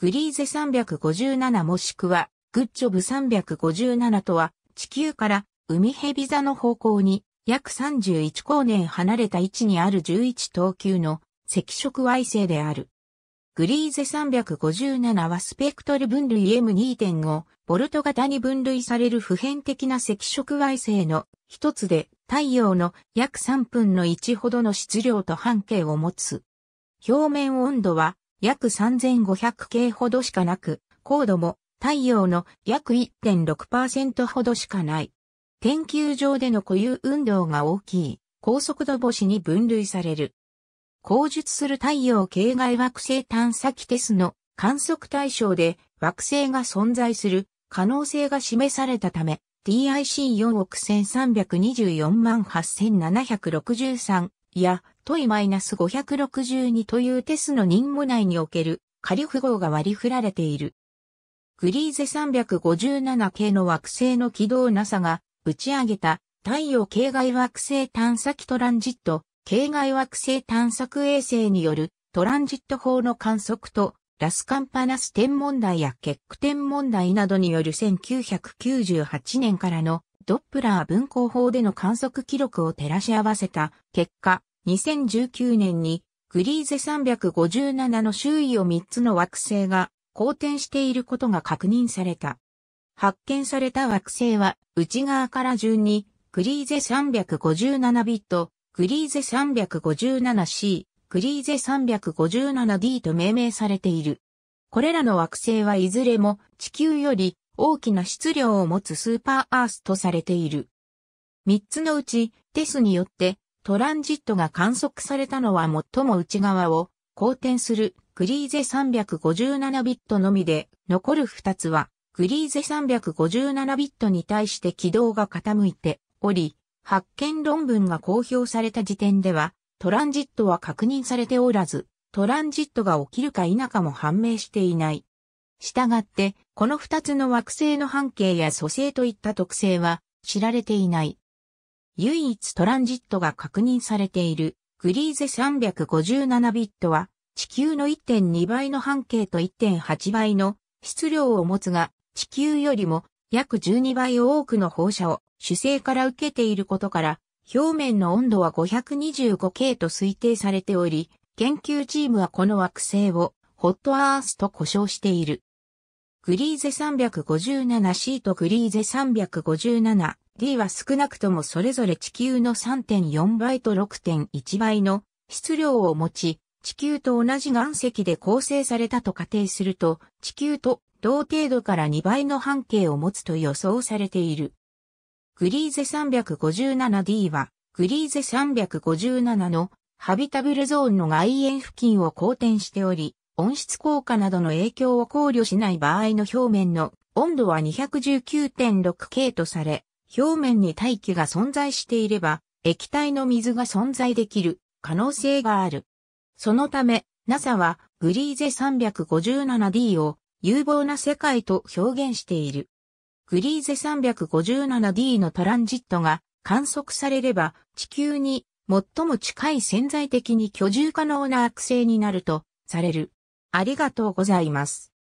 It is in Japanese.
グリーゼ357もしくは、グッジョブ357とは、地球から海蛇座の方向に約31光年離れた位置にある11等級の赤色矮星である。グリーゼ357はスペクトル分類 M2.5 ボルト型に分類される普遍的な赤色矮星の一つで太陽の約3分の1ほどの質量と半径を持つ。表面温度は約3500系ほどしかなく、高度も太陽の約1.6%ほどしかない。天球上での固有運動が大きい、高速度星に分類される。口述する太陽系外惑星探査機テスの観測対象で惑星が存在する可能性が示されたため、DIC4 億1324万8763や、トイ -562 というテスの任務内における仮符号が割り振られている。グリーゼ357系の惑星の軌道 NASA が打ち上げた太陽系外惑星探査機トランジット、系外惑星探索衛星によるトランジット法の観測とラスカンパナス天問題や結句天問題などによる1998年からのドップラー分光法での観測記録を照らし合わせた結果、2019年にグリーゼ357の周囲を3つの惑星が公転していることが確認された。発見された惑星は内側から順にグリーゼ357ビット、グリーゼ 357C、グリーゼ 357D と命名されている。これらの惑星はいずれも地球より大きな質量を持つスーパーアースとされている。3つのうち、テスによってトランジットが観測されたのは最も内側を公転するグリーゼ357ビットのみで、残る2つはグリーゼ357ビットに対して軌道が傾いており、発見論文が公表された時点では、トランジットは確認されておらず、トランジットが起きるか否かも判明していない。したがって、この二つの惑星の半径や組成といった特性は知られていない。唯一トランジットが確認されているグリーゼ357ビットは地球の1.2倍の半径と1.8倍の質量を持つが地球よりも約12倍多くの放射を主星から受けていることから表面の温度は 525K と推定されており研究チームはこの惑星をホットアースと呼称している。グリーゼ 357C とグリーゼ 357D は少なくともそれぞれ地球の3.4倍と6.1倍の質量を持ち、地球と同じ岩石で構成されたと仮定すると、地球と同程度から2倍の半径を持つと予想されている。グリーゼ 357D は、グリーゼ357のハビタブルゾーンの外縁付近を公転しており、温室効果などの影響を考慮しない場合の表面の温度は 219.6K とされ、表面に大気が存在していれば、液体の水が存在できる可能性がある。そのため、NASA はグリーゼ 357D を有望な世界と表現している。グリーゼ 357D のトランジットが観測されれば地球に最も近い潜在的に居住可能な惑星になるとされる。ありがとうございます。